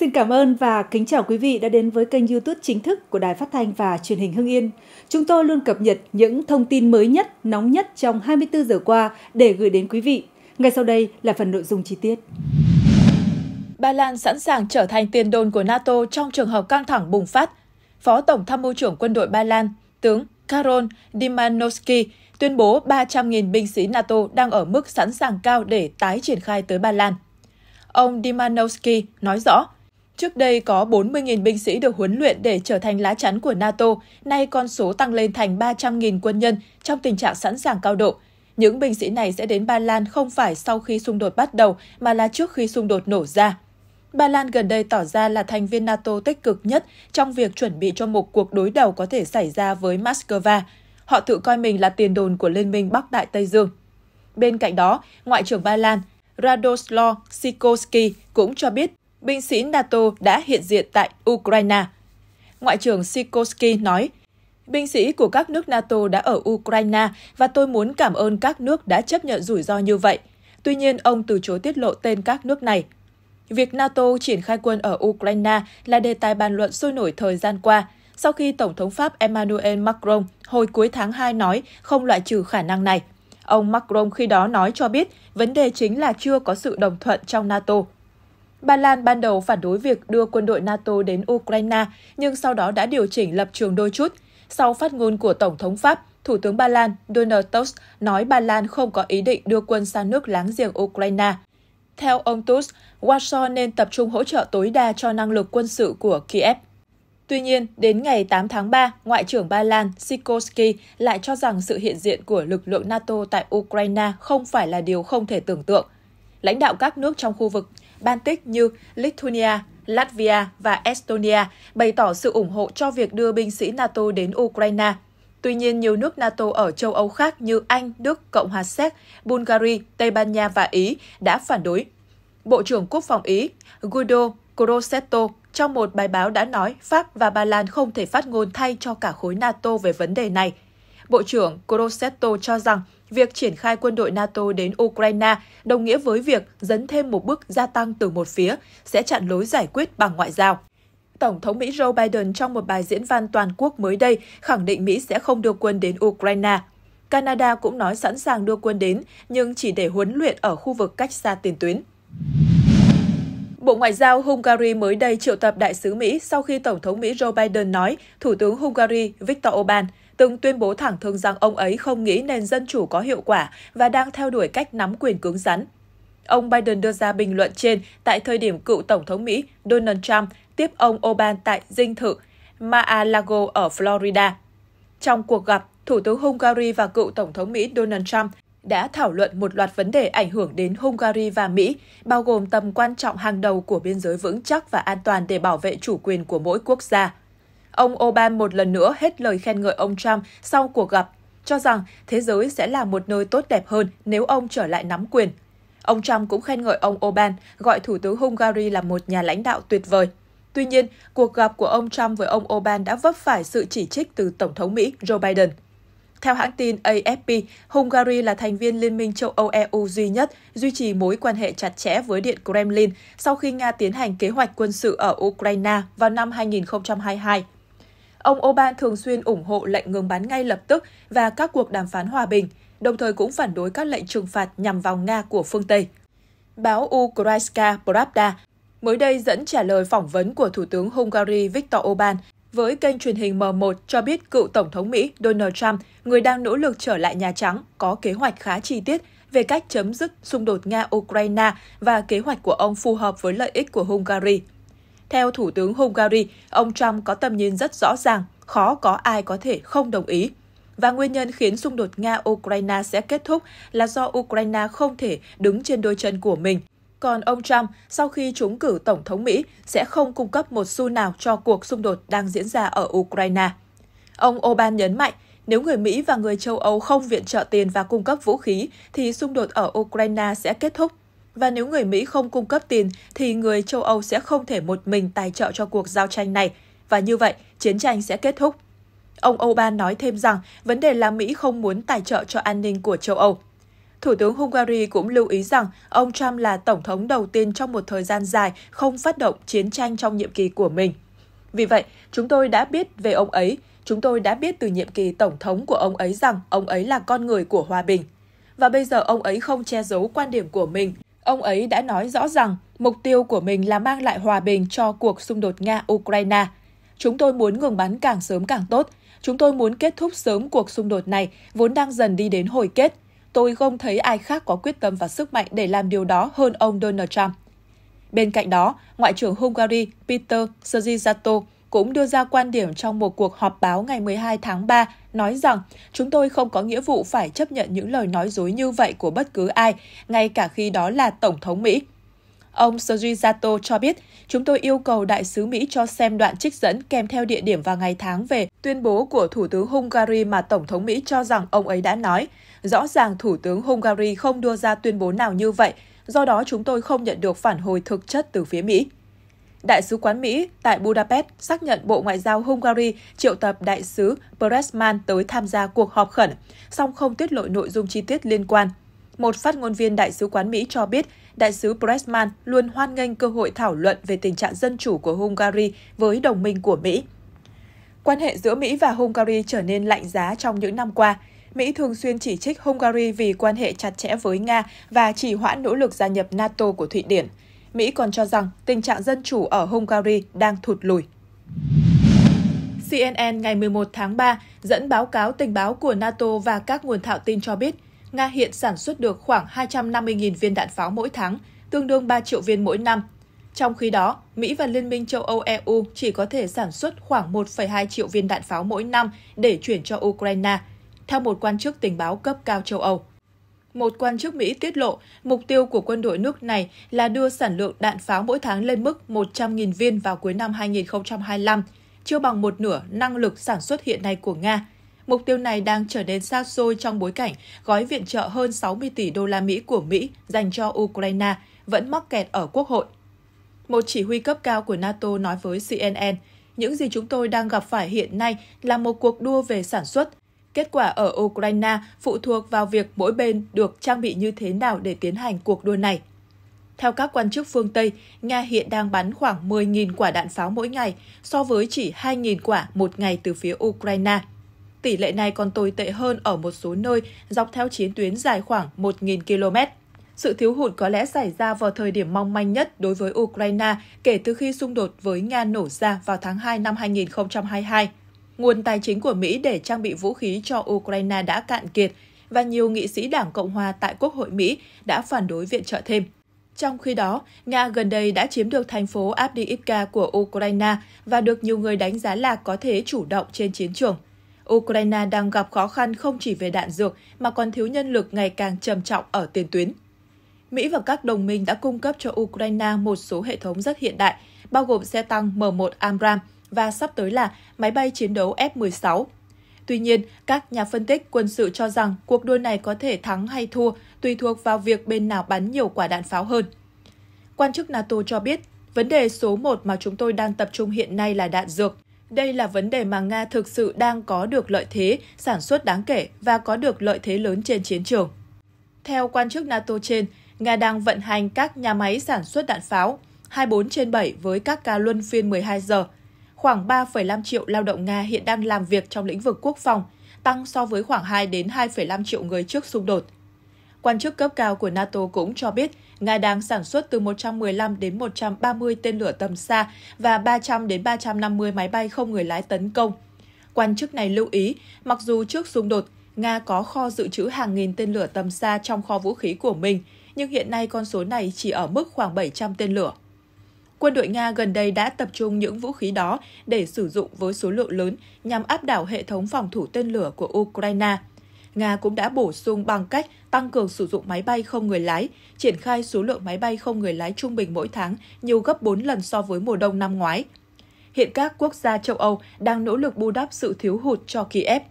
Xin cảm ơn và kính chào quý vị đã đến với kênh YouTube chính thức của Đài Phát thanh và Truyền hình Hưng Yên. Chúng tôi luôn cập nhật những thông tin mới nhất, nóng nhất trong 24 giờ qua để gửi đến quý vị. Ngay sau đây là phần nội dung chi tiết. Ba Lan sẵn sàng trở thành tiền đồn của NATO trong trường hợp căng thẳng bùng phát. Phó Tổng tham mưu trưởng quân đội Ba Lan, tướng Karol Dimanowski, tuyên bố 300.000 binh sĩ NATO đang ở mức sẵn sàng cao để tái triển khai tới Ba Lan. Ông Dimanowski nói rõ, Trước đây có 40.000 binh sĩ được huấn luyện để trở thành lá chắn của NATO, nay con số tăng lên thành 300.000 quân nhân trong tình trạng sẵn sàng cao độ. Những binh sĩ này sẽ đến Ba Lan không phải sau khi xung đột bắt đầu mà là trước khi xung đột nổ ra. Ba Lan gần đây tỏ ra là thành viên NATO tích cực nhất trong việc chuẩn bị cho một cuộc đối đầu có thể xảy ra với Moscow. Họ tự coi mình là tiền đồn của Liên minh Bắc Đại Tây Dương. Bên cạnh đó, Ngoại trưởng Ba Lan Radoslaw Sikorski cũng cho biết binh sĩ NATO đã hiện diện tại Ukraine. Ngoại trưởng Sikorsky nói, binh sĩ của các nước NATO đã ở Ukraine và tôi muốn cảm ơn các nước đã chấp nhận rủi ro như vậy. Tuy nhiên, ông từ chối tiết lộ tên các nước này. Việc NATO triển khai quân ở Ukraine là đề tài bàn luận sôi nổi thời gian qua, sau khi Tổng thống Pháp Emmanuel Macron hồi cuối tháng 2 nói không loại trừ khả năng này. Ông Macron khi đó nói cho biết vấn đề chính là chưa có sự đồng thuận trong NATO. Ba Lan ban đầu phản đối việc đưa quân đội NATO đến Ukraine, nhưng sau đó đã điều chỉnh lập trường đôi chút. Sau phát ngôn của Tổng thống Pháp, Thủ tướng Ba Lan Donald Tusk nói Ba Lan không có ý định đưa quân sang nước láng giềng Ukraine. Theo ông Tusk, Warsaw nên tập trung hỗ trợ tối đa cho năng lực quân sự của Kiev. Tuy nhiên, đến ngày 8 tháng 3, Ngoại trưởng Ba Lan Sikorski lại cho rằng sự hiện diện của lực lượng NATO tại Ukraine không phải là điều không thể tưởng tượng. Lãnh đạo các nước trong khu vực Baltic như Lithuania, Latvia và Estonia bày tỏ sự ủng hộ cho việc đưa binh sĩ NATO đến Ukraine. Tuy nhiên, nhiều nước NATO ở châu Âu khác như Anh, Đức, Cộng hòa Séc, Bulgaria, Tây Ban Nha và Ý đã phản đối. Bộ trưởng Quốc phòng Ý Guido Crosetto trong một bài báo đã nói Pháp và Ba Lan không thể phát ngôn thay cho cả khối NATO về vấn đề này. Bộ trưởng Crosetto cho rằng việc triển khai quân đội NATO đến Ukraine đồng nghĩa với việc dấn thêm một bước gia tăng từ một phía, sẽ chặn lối giải quyết bằng ngoại giao. Tổng thống Mỹ Joe Biden trong một bài diễn văn toàn quốc mới đây khẳng định Mỹ sẽ không đưa quân đến Ukraine. Canada cũng nói sẵn sàng đưa quân đến, nhưng chỉ để huấn luyện ở khu vực cách xa tiền tuyến. Bộ Ngoại giao Hungary mới đây triệu tập đại sứ Mỹ sau khi Tổng thống Mỹ Joe Biden nói Thủ tướng Hungary Viktor Orbán từng tuyên bố thẳng thừng rằng ông ấy không nghĩ nền dân chủ có hiệu quả và đang theo đuổi cách nắm quyền cứng rắn. Ông Biden đưa ra bình luận trên tại thời điểm cựu Tổng thống Mỹ Donald Trump tiếp ông Oban tại dinh thự Mar-a-Lago ở Florida. Trong cuộc gặp, Thủ tướng Hungary và cựu Tổng thống Mỹ Donald Trump đã thảo luận một loạt vấn đề ảnh hưởng đến Hungary và Mỹ, bao gồm tầm quan trọng hàng đầu của biên giới vững chắc và an toàn để bảo vệ chủ quyền của mỗi quốc gia. Ông Obama một lần nữa hết lời khen ngợi ông Trump sau cuộc gặp, cho rằng thế giới sẽ là một nơi tốt đẹp hơn nếu ông trở lại nắm quyền. Ông Trump cũng khen ngợi ông Orbán, gọi Thủ tướng Hungary là một nhà lãnh đạo tuyệt vời. Tuy nhiên, cuộc gặp của ông Trump với ông Orbán đã vấp phải sự chỉ trích từ Tổng thống Mỹ Joe Biden. Theo hãng tin AFP, Hungary là thành viên Liên minh châu Âu EU duy nhất duy trì mối quan hệ chặt chẽ với Điện Kremlin sau khi Nga tiến hành kế hoạch quân sự ở Ukraine vào năm 2022. Ông Oban thường xuyên ủng hộ lệnh ngừng bắn ngay lập tức và các cuộc đàm phán hòa bình, đồng thời cũng phản đối các lệnh trừng phạt nhằm vào Nga của phương Tây. Báo Ukrainska Pravda mới đây dẫn trả lời phỏng vấn của Thủ tướng Hungary Viktor Orbán với kênh truyền hình M1 cho biết cựu Tổng thống Mỹ Donald Trump, người đang nỗ lực trở lại Nhà Trắng, có kế hoạch khá chi tiết về cách chấm dứt xung đột Nga-Ukraine và kế hoạch của ông phù hợp với lợi ích của Hungary. Theo Thủ tướng Hungary, ông Trump có tầm nhìn rất rõ ràng, khó có ai có thể không đồng ý. Và nguyên nhân khiến xung đột Nga-Ukraine sẽ kết thúc là do Ukraine không thể đứng trên đôi chân của mình. Còn ông Trump, sau khi trúng cử Tổng thống Mỹ, sẽ không cung cấp một xu nào cho cuộc xung đột đang diễn ra ở Ukraine. Ông Oban nhấn mạnh, nếu người Mỹ và người châu Âu không viện trợ tiền và cung cấp vũ khí, thì xung đột ở Ukraine sẽ kết thúc và nếu người Mỹ không cung cấp tiền thì người châu Âu sẽ không thể một mình tài trợ cho cuộc giao tranh này và như vậy chiến tranh sẽ kết thúc. Ông Oban nói thêm rằng vấn đề là Mỹ không muốn tài trợ cho an ninh của châu Âu. Thủ tướng Hungary cũng lưu ý rằng ông Trump là tổng thống đầu tiên trong một thời gian dài không phát động chiến tranh trong nhiệm kỳ của mình. Vì vậy, chúng tôi đã biết về ông ấy, chúng tôi đã biết từ nhiệm kỳ tổng thống của ông ấy rằng ông ấy là con người của hòa bình. Và bây giờ ông ấy không che giấu quan điểm của mình Ông ấy đã nói rõ rằng mục tiêu của mình là mang lại hòa bình cho cuộc xung đột Nga-Ukraine. Chúng tôi muốn ngừng bắn càng sớm càng tốt. Chúng tôi muốn kết thúc sớm cuộc xung đột này vốn đang dần đi đến hồi kết. Tôi không thấy ai khác có quyết tâm và sức mạnh để làm điều đó hơn ông Donald Trump. Bên cạnh đó, Ngoại trưởng Hungary Peter Szijjarto cũng đưa ra quan điểm trong một cuộc họp báo ngày 12 tháng 3 nói rằng chúng tôi không có nghĩa vụ phải chấp nhận những lời nói dối như vậy của bất cứ ai, ngay cả khi đó là Tổng thống Mỹ. Ông Sergi Sato cho biết, chúng tôi yêu cầu đại sứ Mỹ cho xem đoạn trích dẫn kèm theo địa điểm và ngày tháng về tuyên bố của Thủ tướng Hungary mà Tổng thống Mỹ cho rằng ông ấy đã nói. Rõ ràng Thủ tướng Hungary không đưa ra tuyên bố nào như vậy, do đó chúng tôi không nhận được phản hồi thực chất từ phía Mỹ. Đại sứ quán Mỹ tại Budapest xác nhận Bộ Ngoại giao Hungary triệu tập đại sứ Peresman tới tham gia cuộc họp khẩn, song không tiết lộ nội dung chi tiết liên quan. Một phát ngôn viên Đại sứ quán Mỹ cho biết, Đại sứ Pressman luôn hoan nghênh cơ hội thảo luận về tình trạng dân chủ của Hungary với đồng minh của Mỹ. Quan hệ giữa Mỹ và Hungary trở nên lạnh giá trong những năm qua. Mỹ thường xuyên chỉ trích Hungary vì quan hệ chặt chẽ với Nga và chỉ hoãn nỗ lực gia nhập NATO của Thụy Điển. Mỹ còn cho rằng tình trạng dân chủ ở Hungary đang thụt lùi. CNN ngày 11 tháng 3 dẫn báo cáo tình báo của NATO và các nguồn thạo tin cho biết, Nga hiện sản xuất được khoảng 250.000 viên đạn pháo mỗi tháng, tương đương 3 triệu viên mỗi năm. Trong khi đó, Mỹ và Liên minh châu Âu EU chỉ có thể sản xuất khoảng 1,2 triệu viên đạn pháo mỗi năm để chuyển cho Ukraine, theo một quan chức tình báo cấp cao châu Âu. Một quan chức Mỹ tiết lộ, mục tiêu của quân đội nước này là đưa sản lượng đạn pháo mỗi tháng lên mức 100.000 viên vào cuối năm 2025, chưa bằng một nửa năng lực sản xuất hiện nay của Nga. Mục tiêu này đang trở nên xa xôi trong bối cảnh gói viện trợ hơn 60 tỷ đô la Mỹ của Mỹ dành cho Ukraine vẫn mắc kẹt ở Quốc hội. Một chỉ huy cấp cao của NATO nói với CNN, những gì chúng tôi đang gặp phải hiện nay là một cuộc đua về sản xuất, Kết quả ở Ukraine phụ thuộc vào việc mỗi bên được trang bị như thế nào để tiến hành cuộc đua này. Theo các quan chức phương Tây, Nga hiện đang bắn khoảng 10.000 quả đạn pháo mỗi ngày, so với chỉ 2.000 quả một ngày từ phía Ukraine. Tỷ lệ này còn tồi tệ hơn ở một số nơi dọc theo chiến tuyến dài khoảng 1.000 km. Sự thiếu hụt có lẽ xảy ra vào thời điểm mong manh nhất đối với Ukraine kể từ khi xung đột với Nga nổ ra vào tháng 2 năm 2022 nguồn tài chính của Mỹ để trang bị vũ khí cho Ukraine đã cạn kiệt và nhiều nghị sĩ Đảng Cộng hòa tại Quốc hội Mỹ đã phản đối viện trợ thêm. Trong khi đó, Nga gần đây đã chiếm được thành phố Avdiivka của Ukraine và được nhiều người đánh giá là có thế chủ động trên chiến trường. Ukraine đang gặp khó khăn không chỉ về đạn dược mà còn thiếu nhân lực ngày càng trầm trọng ở tiền tuyến. Mỹ và các đồng minh đã cung cấp cho Ukraine một số hệ thống rất hiện đại, bao gồm xe tăng M1 Amram, và sắp tới là máy bay chiến đấu F-16. Tuy nhiên, các nhà phân tích quân sự cho rằng cuộc đua này có thể thắng hay thua tùy thuộc vào việc bên nào bắn nhiều quả đạn pháo hơn. Quan chức NATO cho biết, vấn đề số một mà chúng tôi đang tập trung hiện nay là đạn dược. Đây là vấn đề mà Nga thực sự đang có được lợi thế, sản xuất đáng kể và có được lợi thế lớn trên chiến trường. Theo quan chức NATO trên, Nga đang vận hành các nhà máy sản xuất đạn pháo 24 trên 7 với các ca luân phiên 12 giờ, khoảng 3,5 triệu lao động Nga hiện đang làm việc trong lĩnh vực quốc phòng, tăng so với khoảng 2 đến 2,5 triệu người trước xung đột. Quan chức cấp cao của NATO cũng cho biết Nga đang sản xuất từ 115 đến 130 tên lửa tầm xa và 300 đến 350 máy bay không người lái tấn công. Quan chức này lưu ý, mặc dù trước xung đột, Nga có kho dự trữ hàng nghìn tên lửa tầm xa trong kho vũ khí của mình, nhưng hiện nay con số này chỉ ở mức khoảng 700 tên lửa quân đội Nga gần đây đã tập trung những vũ khí đó để sử dụng với số lượng lớn nhằm áp đảo hệ thống phòng thủ tên lửa của Ukraine. Nga cũng đã bổ sung bằng cách tăng cường sử dụng máy bay không người lái, triển khai số lượng máy bay không người lái trung bình mỗi tháng nhiều gấp 4 lần so với mùa đông năm ngoái. Hiện các quốc gia châu Âu đang nỗ lực bù đắp sự thiếu hụt cho Kiev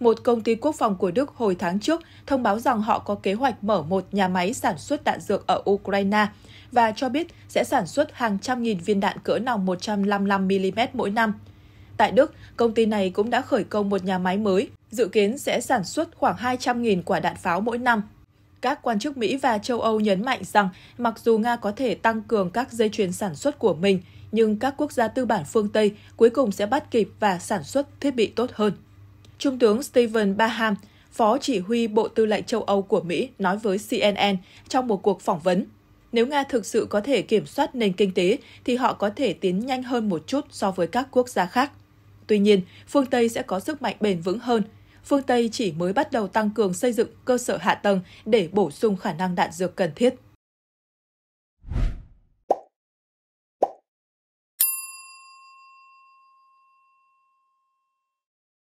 một công ty quốc phòng của Đức hồi tháng trước thông báo rằng họ có kế hoạch mở một nhà máy sản xuất đạn dược ở Ukraine và cho biết sẽ sản xuất hàng trăm nghìn viên đạn cỡ nòng 155mm mỗi năm. Tại Đức, công ty này cũng đã khởi công một nhà máy mới, dự kiến sẽ sản xuất khoảng 200.000 quả đạn pháo mỗi năm. Các quan chức Mỹ và châu Âu nhấn mạnh rằng mặc dù Nga có thể tăng cường các dây chuyền sản xuất của mình, nhưng các quốc gia tư bản phương Tây cuối cùng sẽ bắt kịp và sản xuất thiết bị tốt hơn. Trung tướng Stephen Baham, Phó Chỉ huy Bộ Tư lệnh châu Âu của Mỹ nói với CNN trong một cuộc phỏng vấn. Nếu Nga thực sự có thể kiểm soát nền kinh tế, thì họ có thể tiến nhanh hơn một chút so với các quốc gia khác. Tuy nhiên, phương Tây sẽ có sức mạnh bền vững hơn. Phương Tây chỉ mới bắt đầu tăng cường xây dựng cơ sở hạ tầng để bổ sung khả năng đạn dược cần thiết.